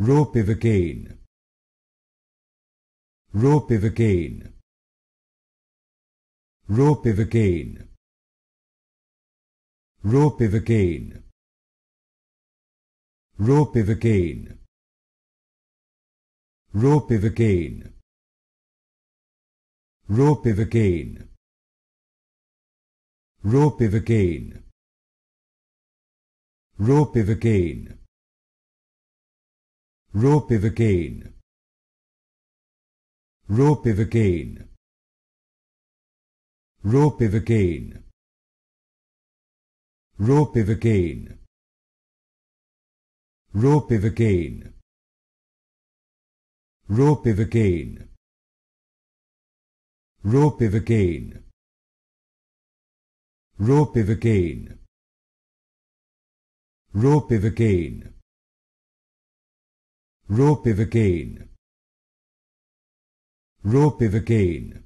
Rope Rope Rope Rope again. again. again. again. Ropivacaine. Ropivacaine. Ropivacaine. Ropivacaine. Ropivacaine. Ropivacaine. Ropivacaine. Ropivacaine. Ropivacaine. Rope Rope Rope Rope again. again. again. again. Rope Ropivacaine. again. Rope Ropivacaine. again. Rope Ropivacaine. again. Rope of again. Rope of again.